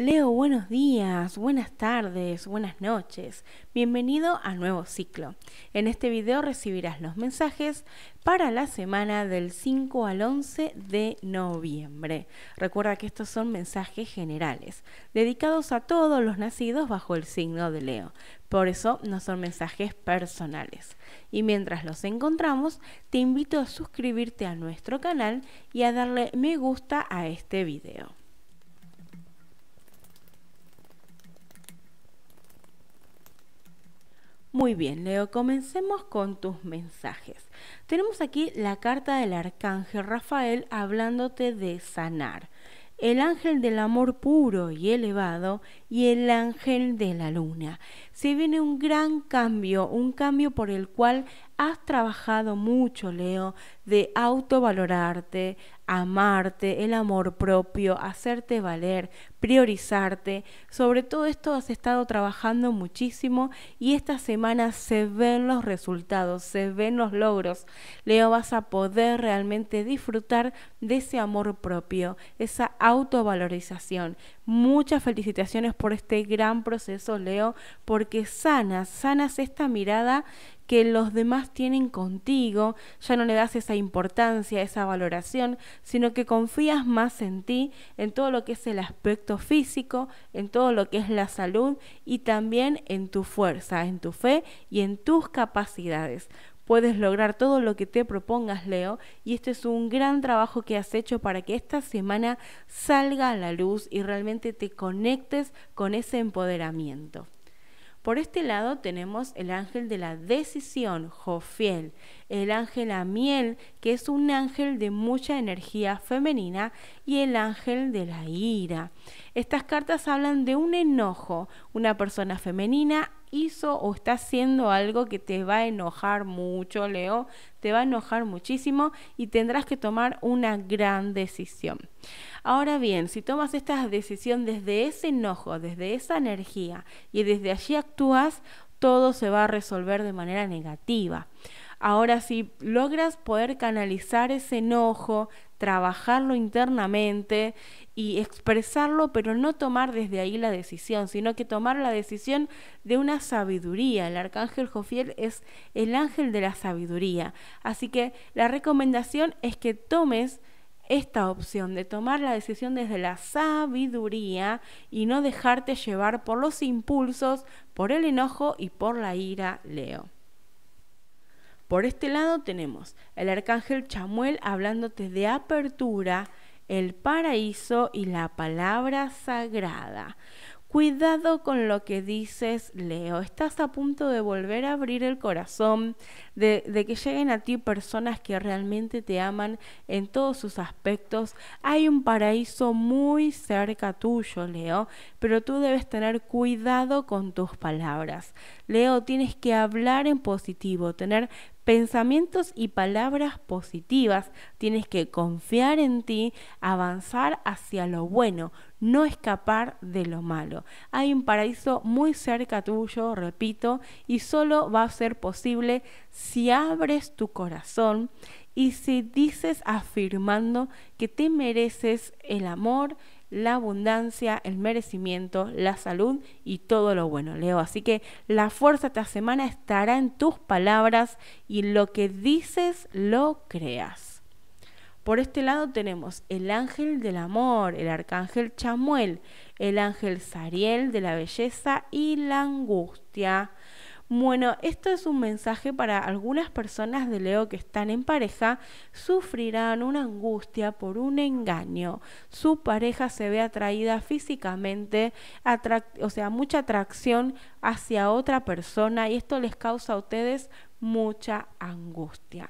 Leo, buenos días, buenas tardes, buenas noches. Bienvenido a nuevo ciclo. En este video recibirás los mensajes para la semana del 5 al 11 de noviembre. Recuerda que estos son mensajes generales, dedicados a todos los nacidos bajo el signo de Leo. Por eso no son mensajes personales. Y mientras los encontramos, te invito a suscribirte a nuestro canal y a darle me gusta a este video. Muy bien, Leo, comencemos con tus mensajes. Tenemos aquí la carta del arcángel Rafael hablándote de sanar. El ángel del amor puro y elevado y el ángel de la luna. Se viene un gran cambio, un cambio por el cual has trabajado mucho, Leo, de autovalorarte, amarte, el amor propio, hacerte valer, priorizarte. Sobre todo esto has estado trabajando muchísimo y esta semana se ven los resultados, se ven los logros. Leo, vas a poder realmente disfrutar de ese amor propio, esa autovalorización. Muchas felicitaciones por este gran proceso, Leo, porque sanas, sanas esta mirada que los demás tienen contigo, ya no le das esa importancia, esa valoración, sino que confías más en ti, en todo lo que es el aspecto físico, en todo lo que es la salud y también en tu fuerza, en tu fe y en tus capacidades Puedes lograr todo lo que te propongas, Leo, y este es un gran trabajo que has hecho para que esta semana salga a la luz y realmente te conectes con ese empoderamiento. Por este lado tenemos el ángel de la decisión, Jofiel, el ángel Amiel, miel, que es un ángel de mucha energía femenina, y el ángel de la ira. Estas cartas hablan de un enojo, una persona femenina hizo o está haciendo algo que te va a enojar mucho, Leo, te va a enojar muchísimo y tendrás que tomar una gran decisión. Ahora bien, si tomas esta decisión desde ese enojo, desde esa energía y desde allí actúas, todo se va a resolver de manera negativa. Ahora si logras poder canalizar ese enojo, trabajarlo internamente y expresarlo, pero no tomar desde ahí la decisión, sino que tomar la decisión de una sabiduría. El arcángel Jofiel es el ángel de la sabiduría. Así que la recomendación es que tomes esta opción de tomar la decisión desde la sabiduría y no dejarte llevar por los impulsos, por el enojo y por la ira, Leo. Por este lado tenemos el arcángel Chamuel hablándote de apertura, el paraíso y la palabra sagrada. Cuidado con lo que dices, Leo. Estás a punto de volver a abrir el corazón, de, que lleguen a ti personas que realmente te aman en todos sus aspectos. Hay un paraíso muy cerca tuyo, Leo, pero tú debes tener cuidado con tus palabras. Leo, tienes que hablar en positivo, tener pensamientos y palabras positivas. Tienes que confiar en ti, avanzar hacia lo bueno, no escapar de lo malo. Hay un paraíso muy cerca tuyo, repito, y solo va a ser posible si abres tu corazón y si dices afirmando que te mereces el amor, la abundancia, el merecimiento, la salud y todo lo bueno, Leo. Así que la fuerza esta semana estará en tus palabras y lo que dices lo creas. Por este lado tenemos el ángel del amor, el arcángel Chamuel, el ángel Sariel de la belleza y la angustia. Bueno, esto es un mensaje para algunas personas de Leo que están en pareja, sufrirán una angustia por un engaño. Su pareja se ve atraída físicamente, o sea, mucha atracción hacia otra persona y esto les causa a ustedes mucha angustia.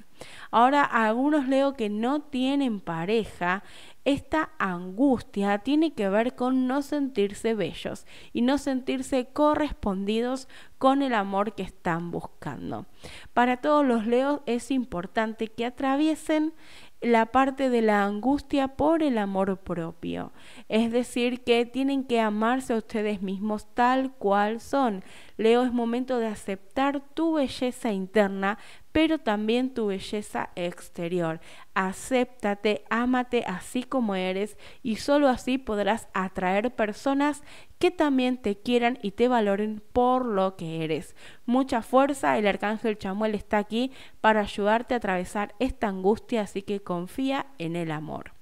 Ahora, a algunos leo que no tienen pareja, esta angustia tiene que ver con no sentirse bellos y no sentirse correspondidos con el amor que están buscando. Para todos los leos es importante que atraviesen la parte de la angustia por el amor propio. Es decir, que tienen que amarse a ustedes mismos tal cual son. Leo, es momento de aceptar tu belleza interna, pero también tu belleza exterior. Acéptate, ámate así como eres y solo así podrás atraer personas que también te quieran y te valoren por lo que eres. Mucha fuerza, el arcángel Chamuel está aquí para ayudarte a atravesar esta angustia, así que confía en el amor.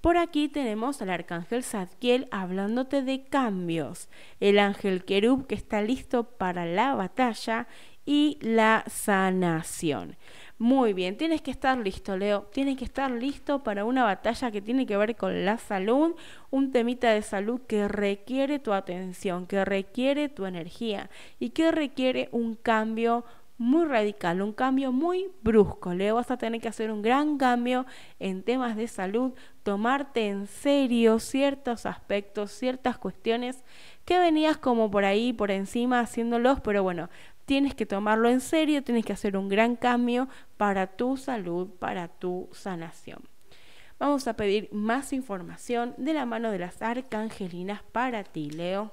Por aquí tenemos al arcángel Zadkiel hablándote de cambios, el ángel querub que está listo para la batalla y la sanación. Muy bien, tienes que estar listo, Leo. Tienes que estar listo para una batalla que tiene que ver con la salud, un temita de salud que requiere tu atención, que requiere tu energía y que requiere un cambio muy radical, un cambio muy brusco. Leo, vas a tener que hacer un gran cambio en temas de salud, tomarte en serio ciertos aspectos, ciertas cuestiones que venías como por ahí, por encima haciéndolos, pero bueno, tienes que tomarlo en serio, tienes que hacer un gran cambio para tu salud, para tu sanación. Vamos a pedir más información de la mano de las arcangelinas para ti, Leo.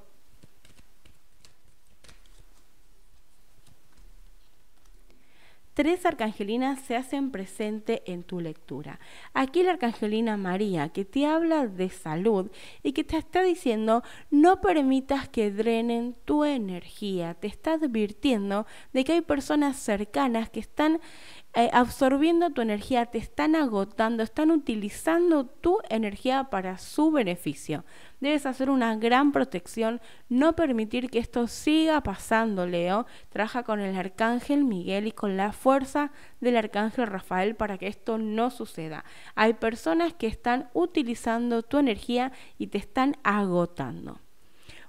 tres arcangelinas se hacen presente en tu lectura. Aquí la arcangelina María, que te habla de salud y que te está diciendo, no permitas que drenen tu energía, te está advirtiendo de que hay personas cercanas que están eh, absorbiendo tu energía, te están agotando, están utilizando tu energía para su beneficio. Debes hacer una gran protección, no permitir que esto siga pasando, Leo. Trabaja con el arcángel Miguel y con la fuerza del arcángel Rafael para que esto no suceda. Hay personas que están utilizando tu energía y te están agotando.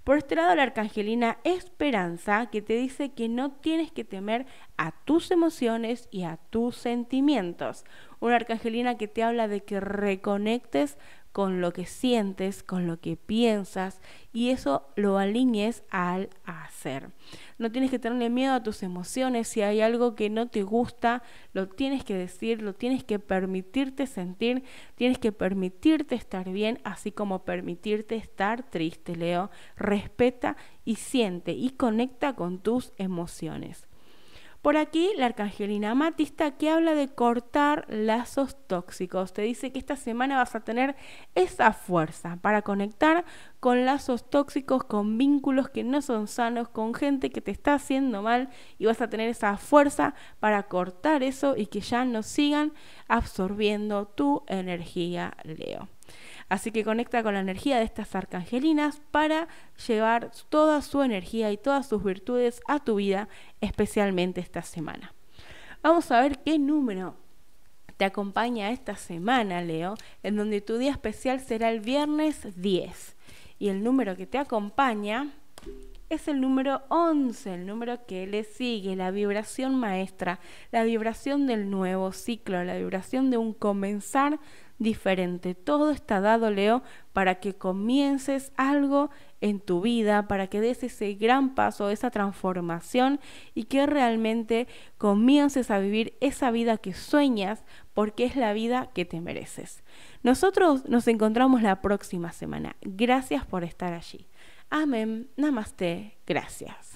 Por este lado, la arcangelina Esperanza, que te dice que no tienes que temer a tus emociones y a tus sentimientos. Una arcangelina que te habla de que reconectes con lo que sientes, con lo que piensas y eso lo alinees al hacer. No tienes que tenerle miedo a tus emociones, si hay algo que no te gusta, lo tienes que decir, lo tienes que permitirte sentir, tienes que permitirte estar bien, así como permitirte estar triste, Leo. Respeta y siente y conecta con tus emociones. Por aquí la arcangelina Matista que habla de cortar lazos tóxicos. Te dice que esta semana vas a tener esa fuerza para conectar con lazos tóxicos, con vínculos que no son sanos, con gente que te está haciendo mal y vas a tener esa fuerza para cortar eso y que ya no sigan absorbiendo tu energía, Leo. Así que conecta con la energía de estas arcangelinas para llevar toda su energía y todas sus virtudes a tu vida, especialmente esta semana. Vamos a ver qué número te acompaña esta semana, Leo, en donde tu día especial será el viernes 10. Y el número que te acompaña es el número 11, el número que le sigue, la vibración maestra, la vibración del nuevo ciclo, la vibración de un comenzar diferente. Todo está dado, Leo, para que comiences algo en tu vida, para que des ese gran paso, esa transformación y que realmente comiences a vivir esa vida que sueñas, porque es la vida que te mereces. Nosotros nos encontramos la próxima semana. Gracias por estar allí. Amén, namaste, gracias.